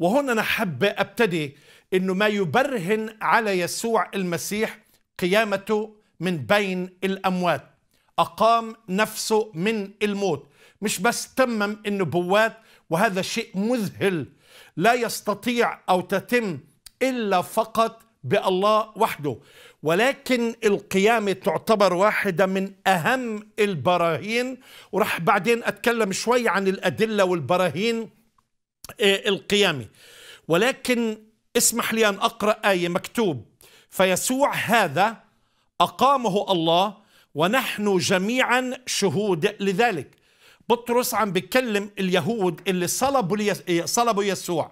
وهنا أنا حب أبتدي أنه ما يبرهن على يسوع المسيح قيامته من بين الأموات أقام نفسه من الموت مش بس تمم النبوات وهذا شيء مذهل لا يستطيع أو تتم إلا فقط بالله وحده ولكن القيامة تعتبر واحدة من أهم البراهين ورح بعدين أتكلم شوي عن الأدلة والبراهين إيه، القيامي ولكن اسمح لي أن أقرأ آية مكتوب فيسوع هذا أقامه الله ونحن جميعا شهود لذلك بطرس عم بكلم اليهود اللي صلبوا, صلبوا يسوع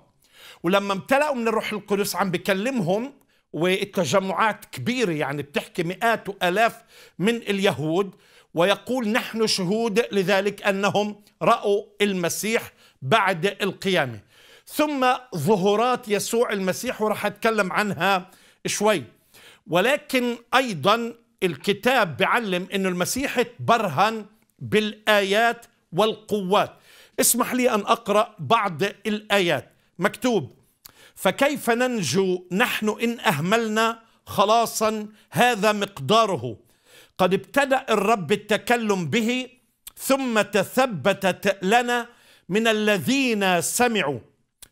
ولما امتلأوا من الروح القدس عم بيكلمهم والتجمعات كبيرة يعني بتحكي مئات وألاف من اليهود ويقول نحن شهود لذلك أنهم رأوا المسيح بعد القيامة ثم ظهورات يسوع المسيح وراح أتكلم عنها شوي ولكن أيضا الكتاب بعلم أن المسيح تبرهن بالآيات والقوات اسمح لي أن أقرأ بعض الآيات مكتوب فكيف ننجو نحن إن أهملنا خلاصا هذا مقداره قد ابتدأ الرب التكلم به ثم تثبتت لنا من الذين سمعوا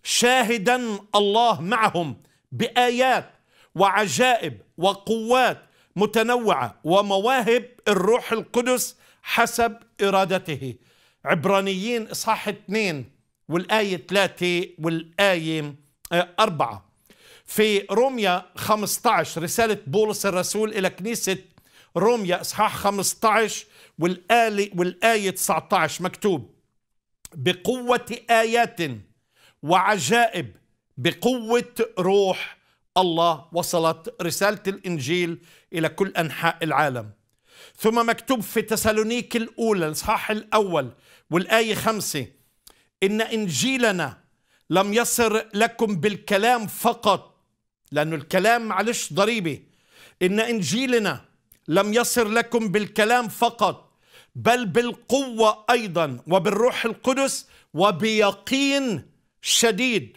شاهدا الله معهم بايات وعجائب وقوات متنوعه ومواهب الروح القدس حسب ارادته عبرانيين اصحاح 2 والايه 3 والايه 4 في روميا 15 رساله بولس الرسول الى كنيسه روميا اصحاح 15 والايه والايه 19 مكتوب بقوة آيات وعجائب بقوة روح الله وصلت رسالة الإنجيل إلى كل أنحاء العالم ثم مكتوب في تسالونيك الأولى الإصحاح الأول والآية خمسة إن إنجيلنا لم يصر لكم بالكلام فقط لأنه الكلام معلش ضريبة إن إنجيلنا لم يصر لكم بالكلام فقط بل بالقوه ايضا وبالروح القدس وبيقين شديد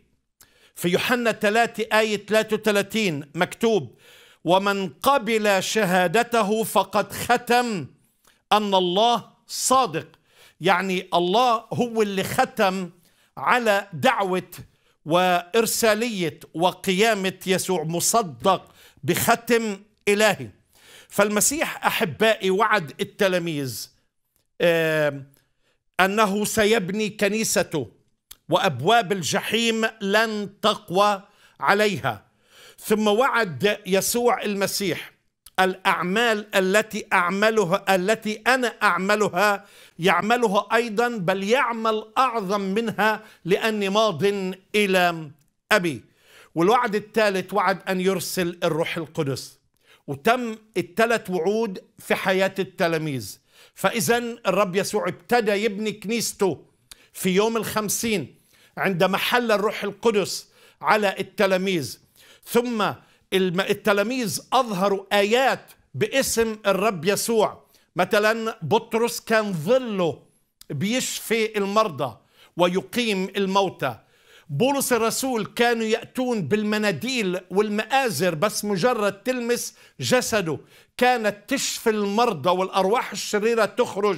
في يوحنا 3 ايه 33 مكتوب ومن قبل شهادته فقد ختم ان الله صادق يعني الله هو اللي ختم على دعوه وارساليه وقيامه يسوع مصدق بختم الهي فالمسيح احبائي وعد التلاميذ انه سيبني كنيسته وابواب الجحيم لن تقوى عليها ثم وعد يسوع المسيح الاعمال التي اعملها التي انا اعملها يعملها ايضا بل يعمل اعظم منها لاني ماض الى ابي والوعد الثالث وعد ان يرسل الروح القدس وتم الثلاث وعود في حياه التلاميذ فإذا الرب يسوع ابتدى يبني كنيسته في يوم الخمسين عندما حل الروح القدس على التلاميذ ثم التلاميذ أظهروا آيات باسم الرب يسوع مثلا بطرس كان ظله بيشفي المرضى ويقيم الموتى بولس الرسول كانوا يأتون بالمناديل والمآزر بس مجرد تلمس جسده كانت تشفي المرضى والأرواح الشريرة تخرج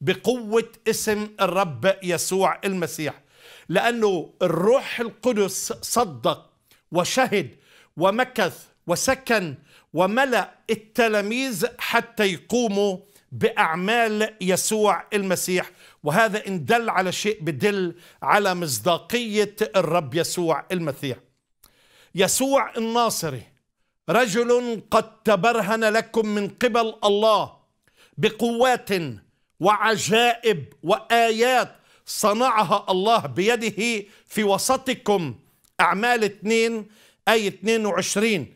بقوة اسم الرب يسوع المسيح لأنه الروح القدس صدق وشهد ومكث وسكن وملأ التلاميذ حتى يقوموا باعمال يسوع المسيح وهذا ان دل على شيء بدل على مصداقيه الرب يسوع المسيح يسوع الناصري رجل قد تبرهن لكم من قبل الله بقوات وعجائب وايات صنعها الله بيده في وسطكم أعمال 2 أي 22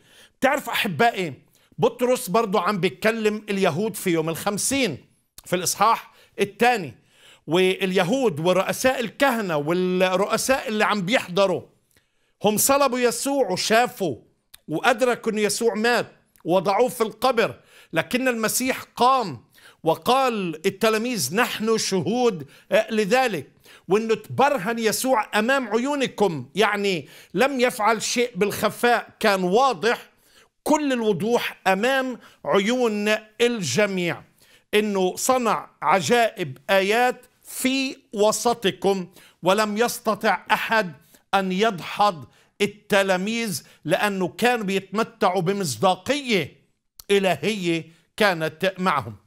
تعرف أحبائي بطرس برضو عم بيتكلم اليهود في يوم الخمسين في الإصحاح الثاني واليهود ورؤساء الكهنة والرؤساء اللي عم بيحضروا هم صلبوا يسوع وشافوا وأدركوا أن يسوع مات وضعوه في القبر لكن المسيح قام وقال التلاميذ نحن شهود لذلك وانه تبرهن يسوع امام عيونكم يعني لم يفعل شيء بالخفاء كان واضح بكل الوضوح امام عيون الجميع انه صنع عجائب ايات في وسطكم ولم يستطع احد ان يدحض التلاميذ لانه كانوا بيتمتعوا بمصداقيه الهيه كانت معهم